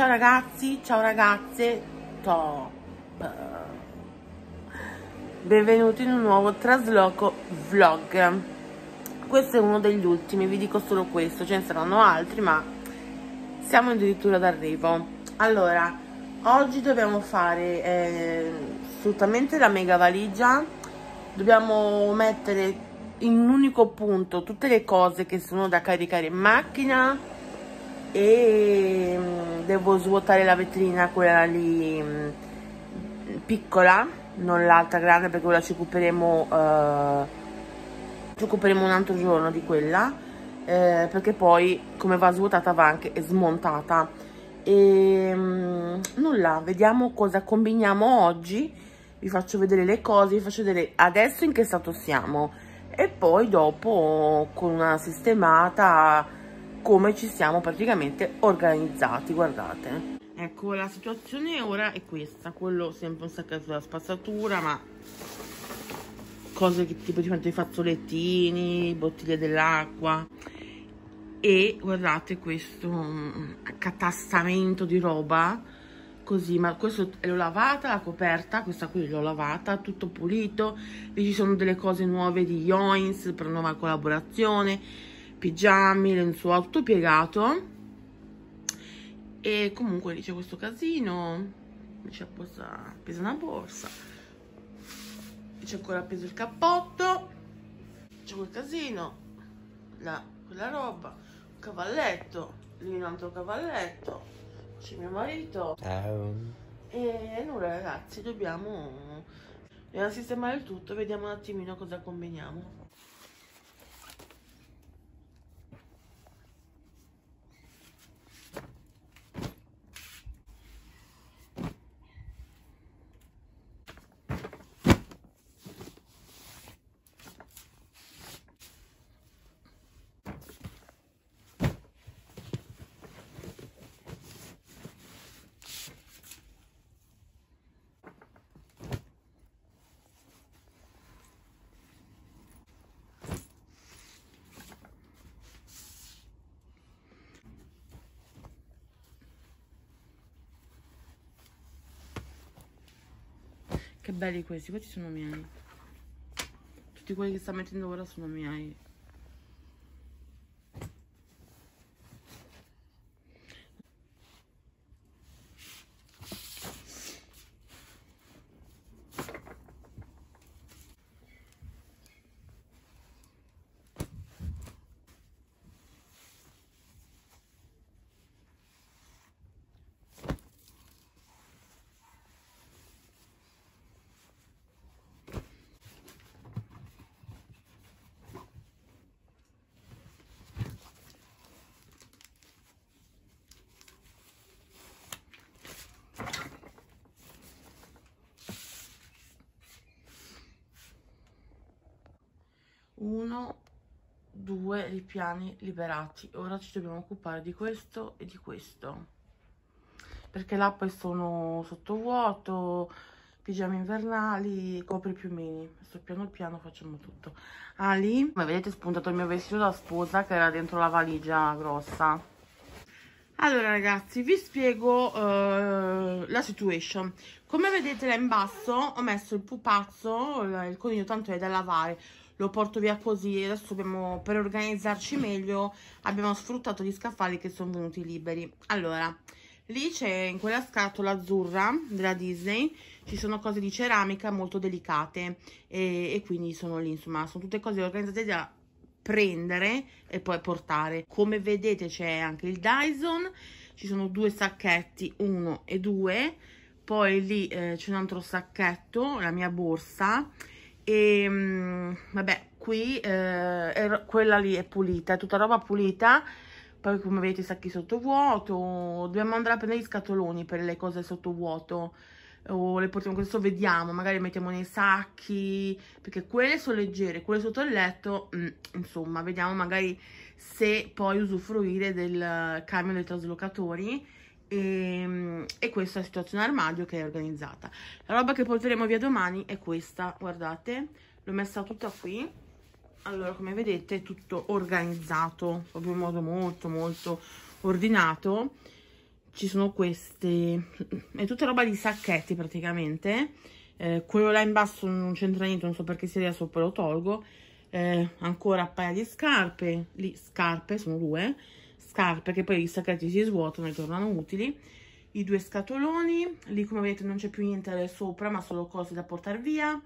ciao ragazzi, ciao ragazze, top. Benvenuti in un nuovo trasloco vlog. Questo è uno degli ultimi, vi dico solo questo, ce ne saranno altri, ma siamo addirittura d'arrivo. Allora, oggi dobbiamo fare eh, assolutamente la mega valigia. Dobbiamo mettere in un unico punto tutte le cose che sono da caricare in macchina e mm, devo svuotare la vetrina quella lì mm, piccola non l'altra grande perché ora ci occuperemo eh, ci occuperemo un altro giorno di quella eh, perché poi come va svuotata va anche smontata e mm, nulla vediamo cosa combiniamo oggi vi faccio vedere le cose vi faccio vedere adesso in che stato siamo e poi dopo con una sistemata come ci siamo praticamente organizzati, guardate. Ecco, la situazione ora è questa, quello sempre un sacco della spazzatura, ma cose che, tipo i fazzolettini, bottiglie dell'acqua e guardate questo um, mm, accatastamento di roba così, ma questo l'ho lavata, la coperta, questa qui l'ho lavata, tutto pulito, qui ci sono delle cose nuove di Joins per nuova collaborazione, pigiami, lenzuola, tutto piegato. E comunque lì c'è questo casino, c'è appesa una borsa, c'è ancora appeso il cappotto, c'è quel casino, la, quella roba, un cavalletto, lì un altro cavalletto, c'è mio marito. Um. E nulla ragazzi, dobbiamo, dobbiamo sistemare il tutto, vediamo un attimino cosa combiniamo. Che belli questi, questi sono miei. Tutti quelli che sta mettendo ora sono miei. 1 2 ripiani liberati ora ci dobbiamo occupare di questo e di questo perché là poi sono sottovuoto pigiami invernali copri piumini adesso piano piano facciamo tutto Ali, come vedete è spuntato il mio vestito da sposa che era dentro la valigia grossa allora ragazzi vi spiego uh, la situation come vedete là in basso ho messo il pupazzo il coniglio tanto è da lavare lo porto via così adesso abbiamo, per organizzarci meglio abbiamo sfruttato gli scaffali che sono venuti liberi allora lì c'è in quella scatola azzurra della Disney ci sono cose di ceramica molto delicate e, e quindi sono lì insomma sono tutte cose organizzate da prendere e poi portare come vedete c'è anche il Dyson ci sono due sacchetti uno e due poi lì eh, c'è un altro sacchetto la mia borsa e mm, vabbè qui eh, è, er, quella lì è pulita è tutta roba pulita poi come vedete sacchi sottovuoto dobbiamo andare a prendere gli scatoloni per le cose sottovuoto o le portiamo questo vediamo magari le mettiamo nei sacchi perché quelle sono leggere quelle sotto il letto mh, mm, insomma vediamo magari se poi usufruire del camion dei traslocatori e, ehm, e, questa è la situazione armadio che è organizzata. La roba che porteremo via domani è questa, guardate, l'ho messa tutta qui. Allora, come vedete è tutto organizzato, proprio in modo molto molto ordinato. Ci sono queste, è tutta roba di sacchetti praticamente. Eh, quello là in basso non c'entra niente, non so perché sia lì sopra, lo tolgo. Eh, ancora paia di scarpe, lì scarpe sono due scarpe che poi i sacchetti si svuotano e tornano utili i due scatoloni lì come vedete non c'è più niente sopra ma solo cose da portare via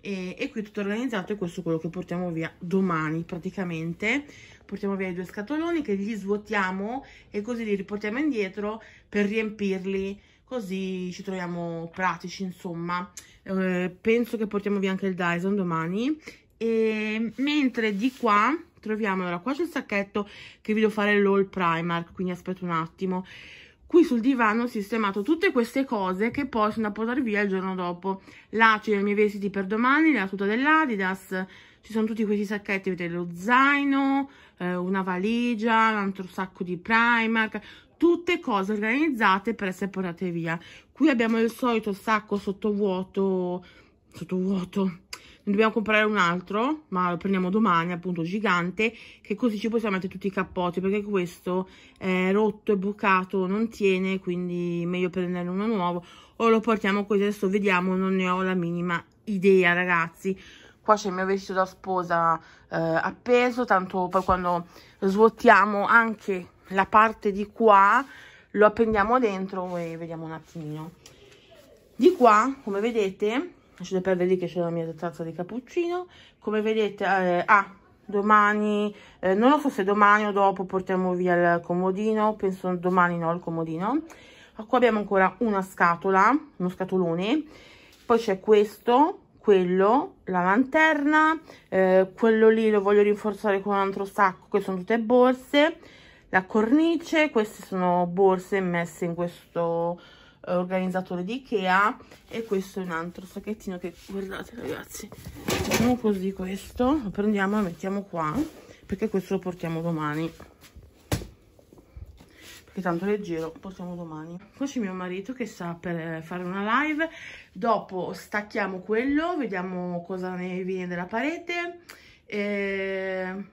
e, e, qui tutto organizzato e questo è quello che portiamo via domani praticamente portiamo via i due scatoloni che li svuotiamo e così li riportiamo indietro per riempirli così ci troviamo pratici insomma eh, penso che portiamo via anche il Dyson domani e mentre di qua troviamo allora qua c'è il sacchetto che vi devo fare l'all primark quindi aspetto un attimo qui sul divano ho sistemato tutte queste cose che poi sono da portare via il giorno dopo là c'è i miei vestiti per domani la tuta dell'adidas ci sono tutti questi sacchetti vedete lo zaino eh, una valigia un altro sacco di primark tutte cose organizzate per essere portate via qui abbiamo il solito sacco sottovuoto sottovuoto ne dobbiamo comprare un altro, ma lo prendiamo domani, appunto gigante, che così ci possiamo mettere tutti i cappotti, perché questo è rotto, è bucato, non tiene, quindi meglio prendere uno nuovo, o lo portiamo così, adesso vediamo, non ne ho la minima idea ragazzi. Qua c'è il mio vestito da sposa eh, appeso, tanto poi quando svuotiamo anche la parte di qua, lo appendiamo dentro e vediamo un attimino. Di qua, come vedete, lasciate perdere lì che c'è la mia tazza di cappuccino come vedete eh, ah domani eh, non lo so se domani o dopo portiamo via il comodino penso domani no il comodino ah, qua abbiamo ancora una scatola uno scatolone poi c'è questo quello la lanterna eh, quello lì lo voglio rinforzare con un altro sacco che sono tutte borse la cornice queste sono borse messe in questo organizzatore di Ikea e questo è un altro sacchettino che guardate ragazzi facciamo così questo lo prendiamo e mettiamo qua perché questo lo portiamo domani perché tanto leggero portiamo domani poi c'è mio marito che sta per eh, fare una live dopo stacchiamo quello vediamo cosa ne viene della parete e...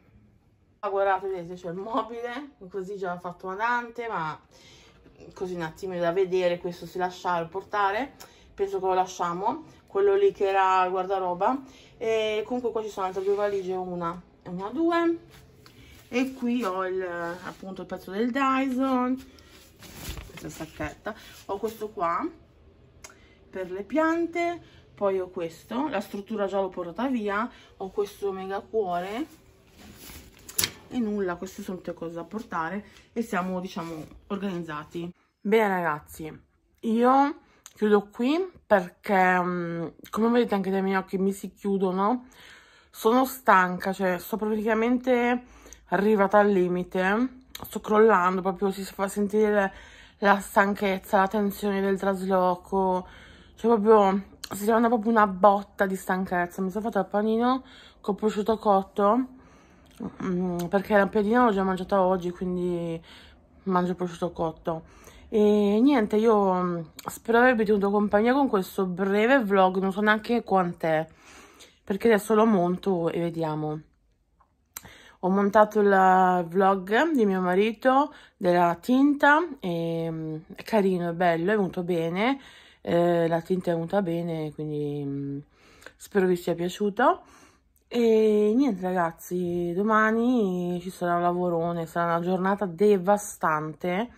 Ah, guardate vedete c'è il mobile così già l'ha fatto una Dante ma così un attimo da vedere, questo si lascia portare, penso che lo lasciamo, quello lì che era il guardaroba, e comunque qua ci sono altre due valigie, una e una due, e qui ho il, appunto il pezzo del Dyson, questa sacchetta, ho questo qua per le piante, poi ho questo, la struttura già l'ho portata via, ho questo mega cuore, e nulla, queste sono tutte cose da portare e siamo diciamo organizzati. Bene ragazzi, io chiudo qui perché mm, come vedete anche dai miei occhi mi si chiudono, sono stanca, cioè sto praticamente arrivata al limite, sto crollando proprio, si fa sentire la stanchezza, la tensione del trasloco, cioè proprio si sta dando proprio una botta di stanchezza, mi sono fatto il panino col prosciutto cotto Mm, perché la piadina l'ho già mangiata oggi quindi mangio il prosciutto cotto e niente io mm, spero di avervi tenuto compagnia con questo breve vlog non so neanche quant'è perché adesso lo monto e vediamo ho montato il vlog di mio marito della tinta e, mm, è carino, è bello, è venuto bene eh, la tinta è venuta bene quindi spero vi sia piaciuto e niente ragazzi, domani ci sarà un lavorone, sarà una giornata devastante,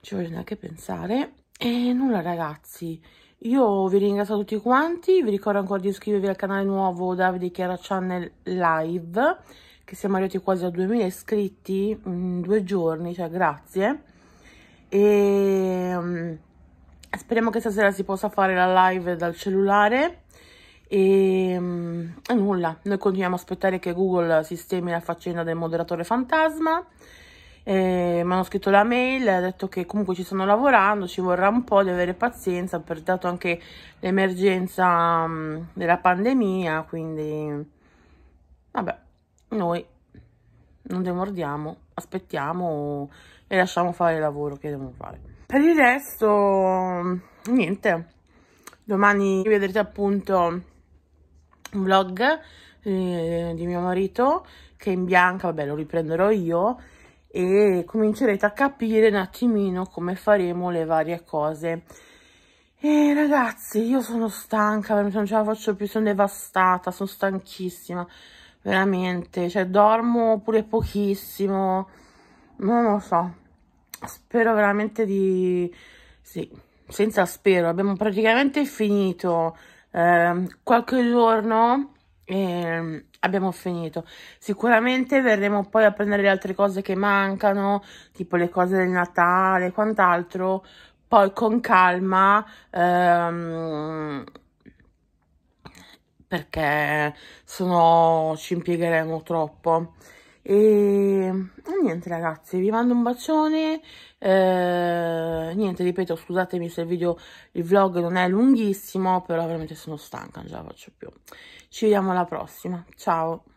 ci voglio neanche pensare. E nulla ragazzi, io vi ringrazio tutti quanti, vi ricordo ancora di iscrivervi al canale nuovo Davide Chiara Channel Live, che siamo arrivati quasi a 2000 iscritti in due giorni, cioè grazie. E mm, speriamo che stasera si possa fare la live dal cellulare e, ehm, e nulla, noi continuiamo a aspettare che Google sistemi la faccenda del moderatore fantasma. Ehm, mi hanno scritto la mail, ha detto che comunque ci stanno lavorando, ci vorrà un po' di avere pazienza, per dato anche l'emergenza mm, della pandemia, quindi vabbè, noi non demordiamo, aspettiamo e lasciamo fare il lavoro che devono fare. Per il resto, niente, domani vi vedrete appunto un vlog eh, di mio marito che è in bianca, vabbè lo riprenderò io e comincerete a capire un attimino come faremo le varie cose. E ragazzi, io sono stanca, non ce la faccio più, sono devastata, sono stanchissima, veramente, cioè dormo pure pochissimo, non lo so, spero veramente di... sì, senza spero, abbiamo praticamente finito eh, qualche giorno e ehm, abbiamo finito. Sicuramente verremo poi a prendere le altre cose che mancano, tipo le cose del Natale e quant'altro. Poi con calma, ehm, perché se ci impiegheremo troppo e niente ragazzi vi mando un bacione eh, niente ripeto scusatemi se il video il vlog non è lunghissimo però veramente sono stanca non ce la faccio più ci vediamo alla prossima ciao